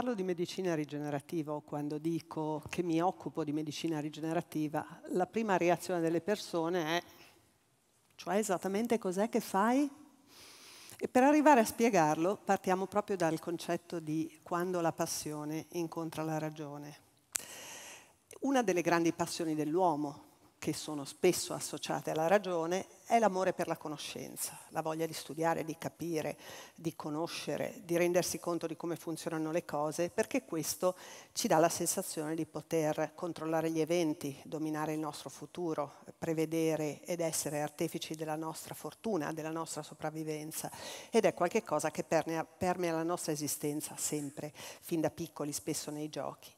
parlo di medicina rigenerativa o quando dico che mi occupo di medicina rigenerativa, la prima reazione delle persone è cioè esattamente cos'è che fai? E per arrivare a spiegarlo partiamo proprio dal concetto di quando la passione incontra la ragione. Una delle grandi passioni dell'uomo, che sono spesso associate alla ragione, è l'amore per la conoscenza, la voglia di studiare, di capire, di conoscere, di rendersi conto di come funzionano le cose, perché questo ci dà la sensazione di poter controllare gli eventi, dominare il nostro futuro, prevedere ed essere artefici della nostra fortuna, della nostra sopravvivenza. Ed è qualcosa che permea, permea la nostra esistenza sempre, fin da piccoli, spesso nei giochi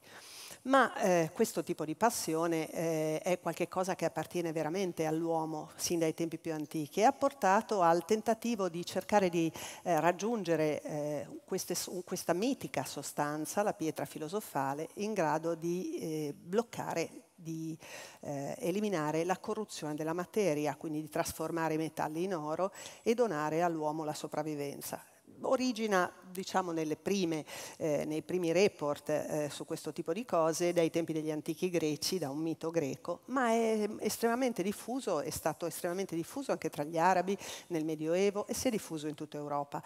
ma eh, questo tipo di passione eh, è qualcosa che appartiene veramente all'uomo sin dai tempi più antichi e ha portato al tentativo di cercare di eh, raggiungere eh, queste, questa mitica sostanza, la pietra filosofale, in grado di eh, bloccare di eh, eliminare la corruzione della materia, quindi di trasformare i metalli in oro e donare all'uomo la sopravvivenza origina diciamo prime, eh, nei primi report eh, su questo tipo di cose dai tempi degli antichi greci, da un mito greco, ma è estremamente diffuso, è stato estremamente diffuso anche tra gli arabi nel Medioevo e si è diffuso in tutta Europa.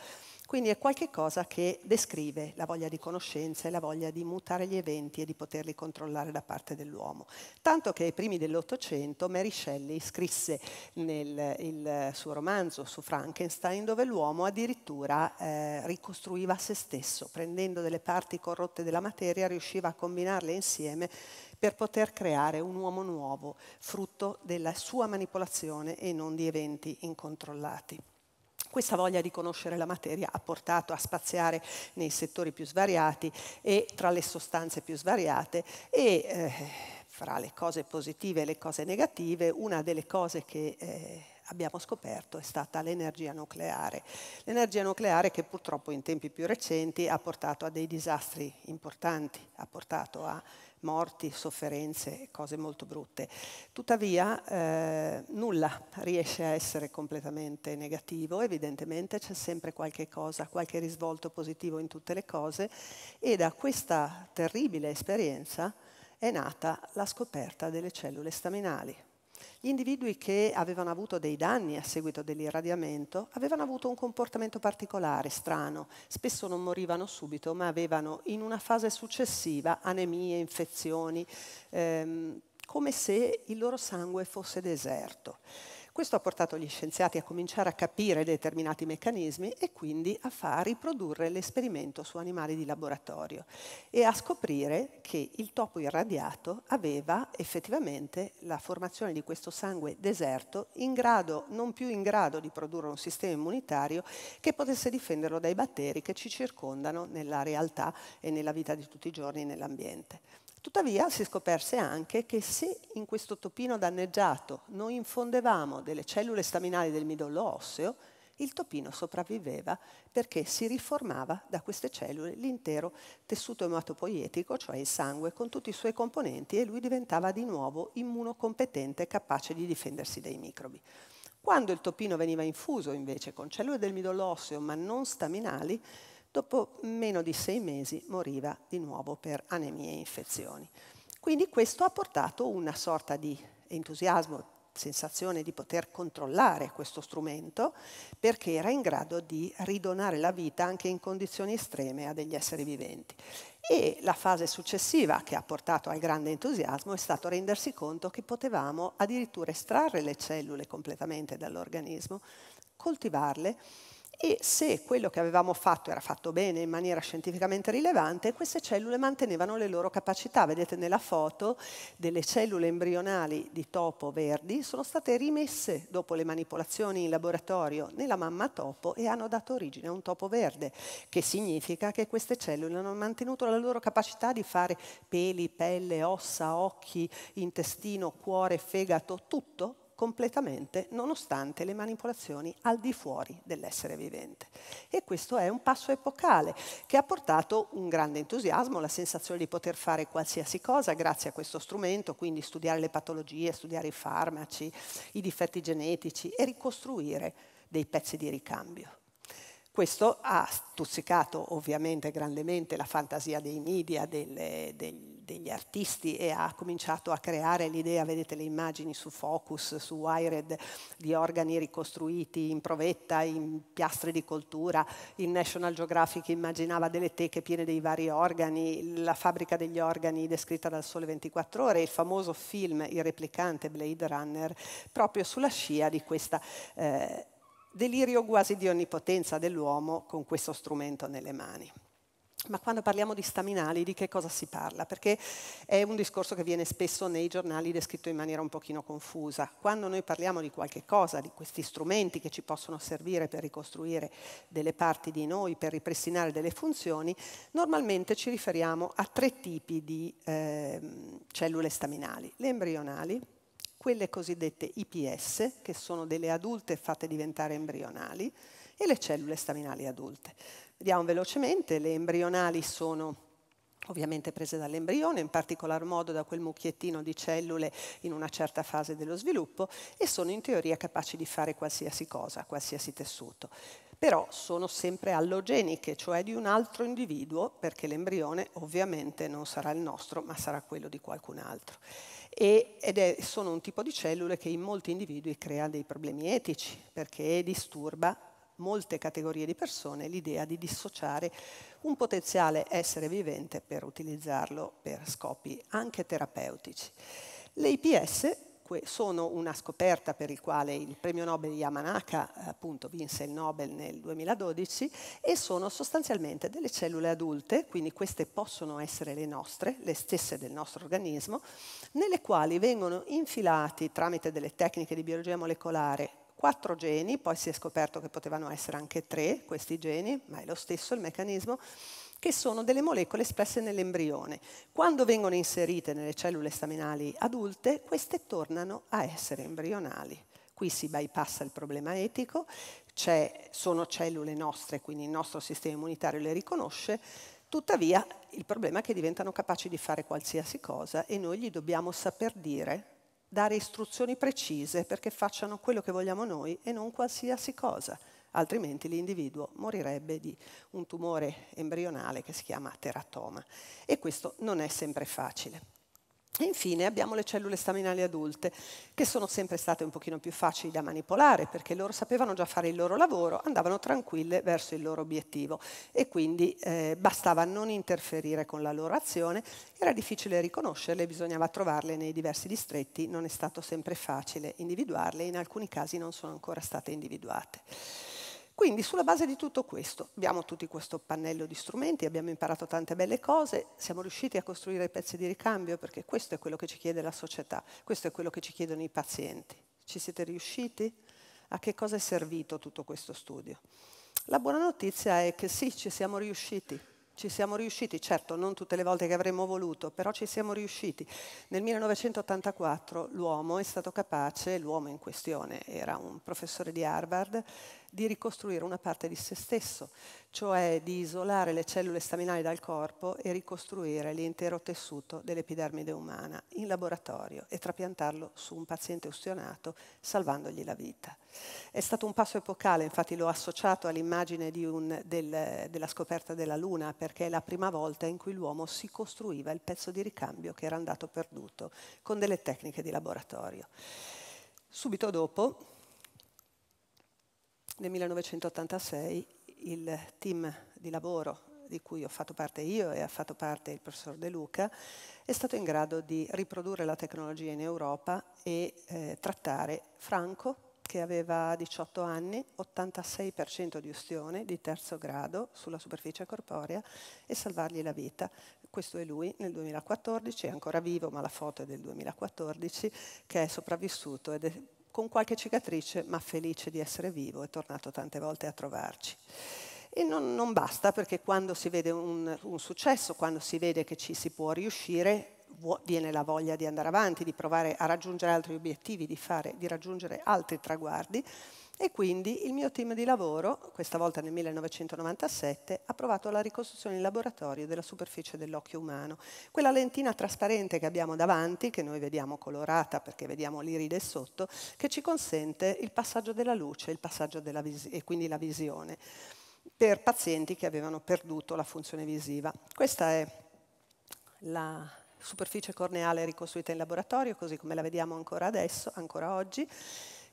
Quindi è qualcosa che descrive la voglia di conoscenza e la voglia di mutare gli eventi e di poterli controllare da parte dell'uomo. Tanto che ai primi dell'Ottocento Mary Shelley scrisse nel, il suo romanzo su Frankenstein dove l'uomo addirittura eh, ricostruiva se stesso, prendendo delle parti corrotte della materia riusciva a combinarle insieme per poter creare un uomo nuovo, frutto della sua manipolazione e non di eventi incontrollati. Questa voglia di conoscere la materia ha portato a spaziare nei settori più svariati e tra le sostanze più svariate e eh, fra le cose positive e le cose negative, una delle cose che eh, abbiamo scoperto è stata l'energia nucleare. L'energia nucleare che purtroppo in tempi più recenti ha portato a dei disastri importanti, ha portato a morti, sofferenze, cose molto brutte. Tuttavia eh, nulla riesce a essere completamente negativo, evidentemente c'è sempre qualche cosa, qualche risvolto positivo in tutte le cose e da questa terribile esperienza è nata la scoperta delle cellule staminali. Gli individui che avevano avuto dei danni a seguito dell'irradiamento avevano avuto un comportamento particolare, strano, spesso non morivano subito, ma avevano in una fase successiva anemie, infezioni, ehm, come se il loro sangue fosse deserto. Questo ha portato gli scienziati a cominciare a capire determinati meccanismi e quindi a far riprodurre l'esperimento su animali di laboratorio e a scoprire che il topo irradiato aveva effettivamente la formazione di questo sangue deserto in grado, non più in grado di produrre un sistema immunitario che potesse difenderlo dai batteri che ci circondano nella realtà e nella vita di tutti i giorni nell'ambiente. Tuttavia si scoperse anche che se in questo topino danneggiato noi infondevamo delle cellule staminali del midollo osseo, il topino sopravviveva perché si riformava da queste cellule l'intero tessuto ematopoietico, cioè il sangue, con tutti i suoi componenti e lui diventava di nuovo immunocompetente, capace di difendersi dai microbi. Quando il topino veniva infuso invece con cellule del midollo osseo ma non staminali, Dopo meno di sei mesi moriva di nuovo per anemie e infezioni. Quindi questo ha portato una sorta di entusiasmo, sensazione di poter controllare questo strumento perché era in grado di ridonare la vita anche in condizioni estreme a degli esseri viventi. E la fase successiva che ha portato al grande entusiasmo è stato rendersi conto che potevamo addirittura estrarre le cellule completamente dall'organismo, coltivarle e se quello che avevamo fatto era fatto bene in maniera scientificamente rilevante, queste cellule mantenevano le loro capacità. Vedete nella foto delle cellule embrionali di topo verdi sono state rimesse dopo le manipolazioni in laboratorio nella mamma topo e hanno dato origine a un topo verde, che significa che queste cellule hanno mantenuto la loro capacità di fare peli, pelle, ossa, occhi, intestino, cuore, fegato, tutto completamente nonostante le manipolazioni al di fuori dell'essere vivente. E questo è un passo epocale che ha portato un grande entusiasmo, la sensazione di poter fare qualsiasi cosa grazie a questo strumento, quindi studiare le patologie, studiare i farmaci, i difetti genetici e ricostruire dei pezzi di ricambio. Questo ha stuzzicato ovviamente grandemente la fantasia dei media, delle, degli, degli, artisti e ha cominciato a creare l'idea, vedete le immagini su Focus, su Wired, di organi ricostruiti in provetta, in piastre di coltura, il National Geographic immaginava delle teche piene dei vari organi, la fabbrica degli organi descritta dal Sole 24 ore, il famoso film, il replicante Blade Runner, proprio sulla scia di questa... Eh, delirio quasi di onnipotenza dell'uomo con questo strumento nelle mani. Ma quando parliamo di staminali di che cosa si parla? Perché è un discorso che viene spesso nei giornali descritto in maniera un pochino confusa. Quando noi parliamo di qualche cosa, di questi strumenti che ci possono servire per ricostruire delle parti di noi, per ripristinare delle funzioni, normalmente ci riferiamo a tre tipi di eh, cellule staminali. Le embrionali, quelle cosiddette IPS, che sono delle adulte fatte diventare embrionali, e le cellule staminali adulte. Vediamo velocemente, le embrionali sono ovviamente prese dall'embrione, in particolar modo da quel mucchiettino di cellule in una certa fase dello sviluppo, e sono in teoria capaci di fare qualsiasi cosa, qualsiasi tessuto. Però sono sempre allogeniche, cioè di un altro individuo, perché l'embrione ovviamente non sarà il nostro, ma sarà quello di qualcun altro. E, ed è, sono un tipo di cellule che in molti individui crea dei problemi etici, perché disturba molte categorie di persone l'idea di dissociare un potenziale essere vivente per utilizzarlo per scopi anche terapeutici. Le IPS sono una scoperta per il quale il premio Nobel Yamanaka appunto vinse il Nobel nel 2012 e sono sostanzialmente delle cellule adulte, quindi queste possono essere le nostre, le stesse del nostro organismo, nelle quali vengono infilati tramite delle tecniche di biologia molecolare quattro geni, poi si è scoperto che potevano essere anche tre questi geni, ma è lo stesso il meccanismo, che sono delle molecole espresse nell'embrione. Quando vengono inserite nelle cellule staminali adulte, queste tornano a essere embrionali. Qui si bypassa il problema etico, sono cellule nostre, quindi il nostro sistema immunitario le riconosce, tuttavia il problema è che diventano capaci di fare qualsiasi cosa e noi gli dobbiamo saper dire dare istruzioni precise perché facciano quello che vogliamo noi e non qualsiasi cosa, altrimenti l'individuo morirebbe di un tumore embrionale che si chiama teratoma e questo non è sempre facile. E infine abbiamo le cellule staminali adulte, che sono sempre state un pochino più facili da manipolare, perché loro sapevano già fare il loro lavoro, andavano tranquille verso il loro obiettivo e quindi eh, bastava non interferire con la loro azione, era difficile riconoscerle, bisognava trovarle nei diversi distretti, non è stato sempre facile individuarle, in alcuni casi non sono ancora state individuate. Quindi sulla base di tutto questo abbiamo tutti questo pannello di strumenti, abbiamo imparato tante belle cose, siamo riusciti a costruire i pezzi di ricambio perché questo è quello che ci chiede la società, questo è quello che ci chiedono i pazienti. Ci siete riusciti? A che cosa è servito tutto questo studio? La buona notizia è che sì, ci siamo riusciti. Ci siamo riusciti, certo non tutte le volte che avremmo voluto, però ci siamo riusciti. Nel 1984 l'uomo è stato capace, l'uomo in questione era un professore di Harvard, di ricostruire una parte di se stesso, cioè di isolare le cellule staminali dal corpo e ricostruire l'intero tessuto dell'epidermide umana in laboratorio e trapiantarlo su un paziente ustionato salvandogli la vita. È stato un passo epocale, infatti l'ho associato all'immagine del, della scoperta della Luna, perché è la prima volta in cui l'uomo si costruiva il pezzo di ricambio che era andato perduto con delle tecniche di laboratorio. Subito dopo nel 1986 il team di lavoro di cui ho fatto parte io e ha fatto parte il professor De Luca, è stato in grado di riprodurre la tecnologia in Europa e eh, trattare Franco, che aveva 18 anni, 86% di ustione di terzo grado sulla superficie corporea e salvargli la vita. Questo è lui nel 2014, è ancora vivo, ma la foto è del 2014, che è sopravvissuto ed è con qualche cicatrice, ma felice di essere vivo, è tornato tante volte a trovarci. E non, non basta perché quando si vede un, un, successo, quando si vede che ci si può riuscire, viene la voglia di andare avanti, di provare a raggiungere altri obiettivi, di, fare, di raggiungere altri traguardi e quindi il mio team di lavoro, questa volta nel 1997, ha provato la ricostruzione in laboratorio della superficie dell'occhio umano. Quella lentina trasparente che abbiamo davanti, che noi vediamo colorata perché vediamo l'iride sotto, che ci consente il passaggio della luce il passaggio e quindi la visione per pazienti che avevano perduto la funzione visiva. Questa è la, superficie corneale ricostruita in laboratorio, così come la vediamo ancora adesso, ancora oggi,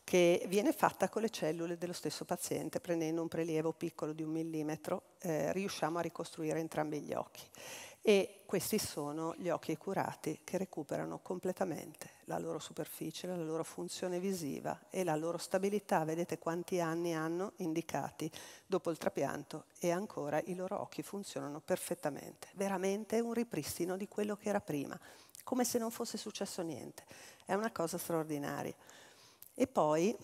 che viene fatta con le cellule dello stesso paziente, prendendo un prelievo piccolo di un millimetro, eh, riusciamo a ricostruire entrambi gli occhi. E questi sono gli occhi curati che recuperano completamente la loro superficie, la loro funzione visiva e la loro stabilità. Vedete quanti anni hanno indicati dopo il trapianto e ancora i loro occhi funzionano perfettamente. Veramente un ripristino di quello che era prima, come se non fosse successo niente. È una cosa straordinaria. E poi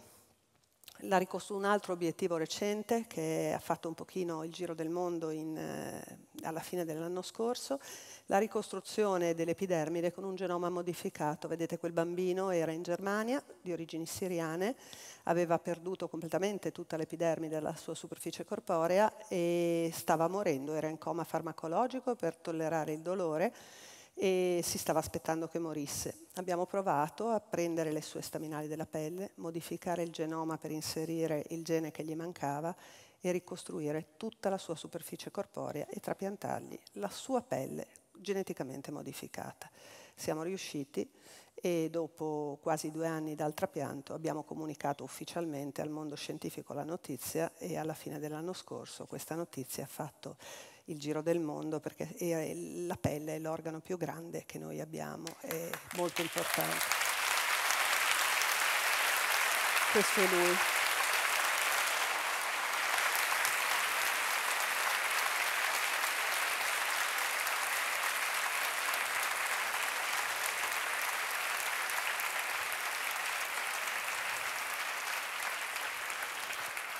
la ricostruo un altro obiettivo recente che ha fatto un pochino il giro del mondo in, eh, alla fine dell'anno scorso, la ricostruzione dell'epidermide con un genoma modificato. Vedete quel bambino era in Germania, di origini siriane, aveva perduto completamente tutta l'epidermide della sua superficie corporea e stava morendo, era in coma farmacologico per tollerare il dolore e si stava aspettando che morisse. Abbiamo provato a prendere le sue staminali della pelle, modificare il genoma per inserire il gene che gli mancava e ricostruire tutta la sua superficie corporea e trapiantargli la sua pelle geneticamente modificata. Siamo riusciti e dopo quasi due anni dal trapianto abbiamo comunicato ufficialmente al mondo scientifico la notizia e alla fine dell'anno scorso questa notizia ha fatto il giro del mondo perché la pelle è l'organo più grande che noi abbiamo, è molto importante. Questo è lui.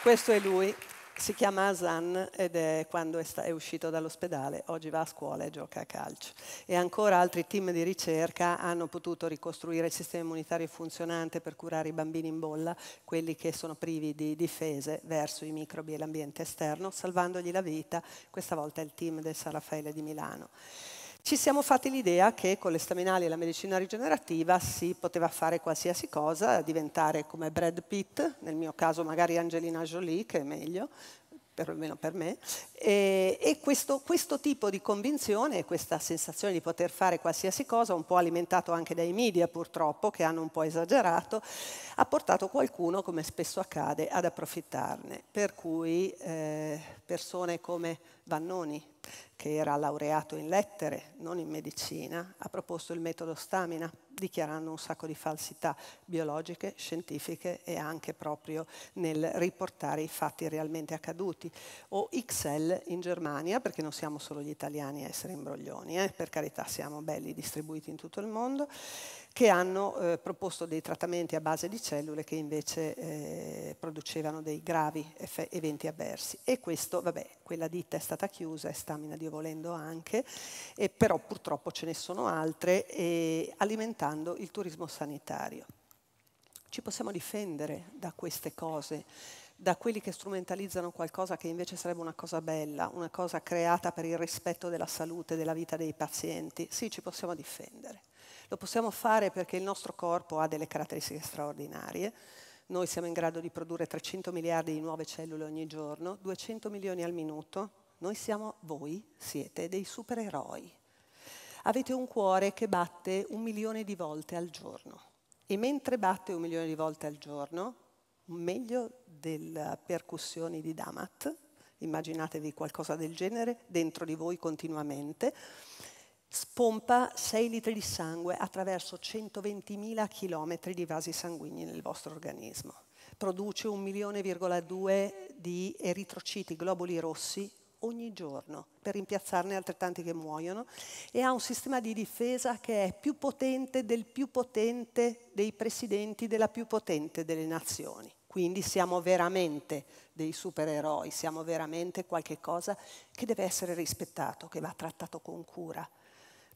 Questo è lui, si chiama Hasan ed è quando è, sta- è uscito dall'ospedale, oggi va a scuola e gioca a calcio. E ancora altri team di ricerca hanno potuto ricostruire il sistema immunitario funzionante per curare i bambini in bolla, quelli che sono privi di difese verso i microbi e l'ambiente esterno, salvandogli la vita, questa volta è il team del San Raffaele di Milano ci siamo fatti l'idea che con le staminali e la medicina rigenerativa si poteva fare qualsiasi cosa, diventare come Brad Pitt, nel mio caso magari Angelina Jolie, che è meglio, perlomeno per me, e, e questo, questo, tipo di convinzione, questa sensazione di poter fare qualsiasi cosa, un po' alimentato anche dai media purtroppo, che hanno un po' esagerato, ha portato qualcuno, come spesso accade, ad approfittarne, per cui eh, persone come Vannoni, che era laureato in lettere, non in medicina, ha proposto il metodo stamina, dichiarando un sacco di falsità biologiche, scientifiche e anche proprio nel riportare i fatti realmente accaduti. O XL in Germania, perché non siamo solo gli italiani a essere imbroglioni, eh, per carità siamo belli distribuiti in tutto il mondo che hanno eh, proposto dei trattamenti a base di cellule che invece eh, producevano dei gravi eventi avversi. E questo, vabbè, quella ditta è stata chiusa, e stamina Dio volendo anche, eh, però purtroppo ce ne sono altre, alimentando il turismo sanitario. Ci possiamo difendere da queste cose da quelli che strumentalizzano qualcosa che invece sarebbe una cosa bella, una cosa creata per il rispetto della salute, della vita dei pazienti. Sì, ci possiamo difendere. Lo possiamo fare perché il nostro corpo ha delle caratteristiche straordinarie. Noi siamo in grado di produrre 300 miliardi di nuove cellule ogni giorno, 200 milioni al minuto. Noi siamo, voi siete dei supereroi. Avete un cuore che batte un milione di volte al giorno. E mentre batte un milione di volte al giorno, meglio delle percussioni di Damat, immaginatevi qualcosa del genere dentro di voi continuamente, spompa 6 litri di sangue attraverso 120.000 km di vasi sanguigni nel vostro organismo. Produce 1,2 milioni di eritrociti, globuli rossi, ogni giorno per rimpiazzarne altrettanti che muoiono e ha un sistema di difesa che è più potente del più potente dei presidenti della più potente delle nazioni. Quindi siamo veramente dei supereroi, siamo veramente qualche cosa che deve essere rispettato, che va trattato con cura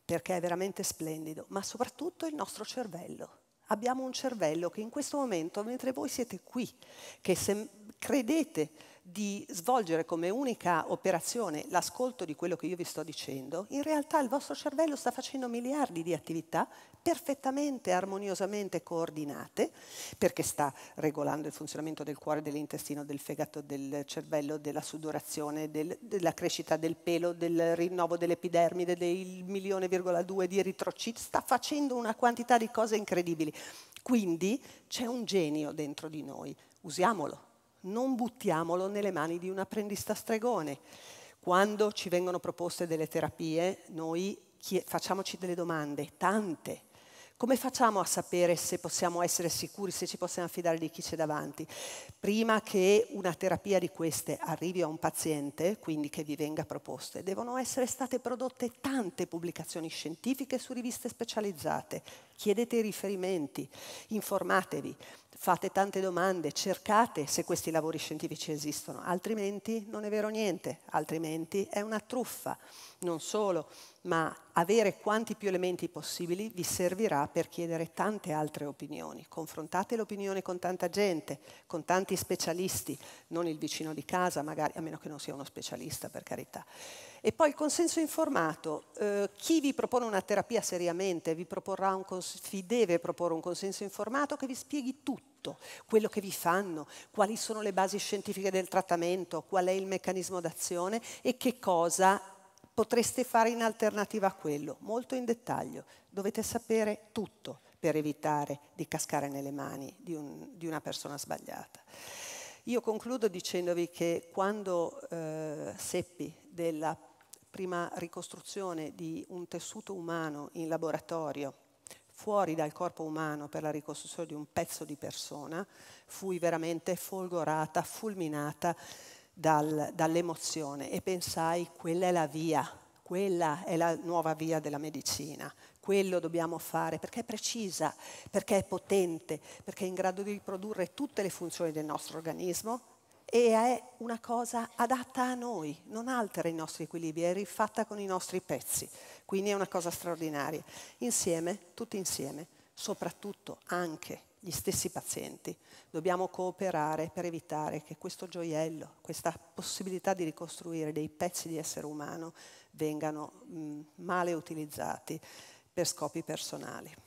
perché è veramente splendido, ma soprattutto il nostro cervello. Abbiamo un cervello che in questo momento, mentre voi siete qui, che se credete di svolgere come unica operazione l'ascolto di quello che io vi sto dicendo, in realtà il vostro cervello sta facendo miliardi di attività perfettamente, armoniosamente coordinate, perché sta regolando il funzionamento del cuore, dell'intestino, del fegato, del cervello, della sudorazione, del, della crescita del pelo, del rinnovo dell'epidermide, del milione virgola due di eritrociti, sta facendo una quantità di cose incredibili. Quindi c'è un genio dentro di noi, usiamolo non buttiamolo nelle mani di un apprendista stregone. Quando ci vengono proposte delle terapie, noi facciamoci delle domande, tante, come facciamo a sapere se possiamo essere sicuri, se ci possiamo fidare di chi c'è davanti? Prima che una terapia di queste arrivi a un paziente, quindi che vi venga proposta, devono essere state prodotte tante pubblicazioni scientifiche su riviste specializzate. Chiedete i riferimenti, informatevi, fate tante domande, cercate se questi lavori scientifici esistono, altrimenti non è vero niente, altrimenti è una truffa. Non solo, ma avere quanti più elementi possibili vi servirà per chiedere tante altre opinioni. Confrontate l'opinione con tanta gente, con tanti specialisti, non il vicino di casa magari, a meno che non sia uno specialista per carità. E poi il consenso informato. Eh, chi vi propone una terapia seriamente vi, vi deve proporre un consenso informato che vi spieghi tutto quello che vi fanno, quali sono le basi scientifiche del trattamento, qual è il meccanismo d'azione e che cosa potreste fare in alternativa a quello, molto in dettaglio. Dovete sapere tutto per evitare di cascare nelle mani di, un, di una persona sbagliata. Io concludo dicendovi che quando eh, seppi della prima ricostruzione di un tessuto umano in laboratorio, fuori dal corpo umano per la ricostruzione di un pezzo di persona, fui veramente folgorata, fulminata, dal, dall'emozione e pensai quella è la via, quella è la nuova via della medicina, quello dobbiamo fare perché è precisa, perché è potente, perché è in grado di riprodurre tutte le funzioni del nostro organismo e è una cosa adatta a noi, non altera i nostri equilibri, è rifatta con i nostri pezzi, quindi è una cosa straordinaria. Insieme, tutti insieme, soprattutto anche gli stessi pazienti. Dobbiamo cooperare per evitare che questo gioiello, questa possibilità di ricostruire dei pezzi di essere umano vengano male utilizzati per scopi personali.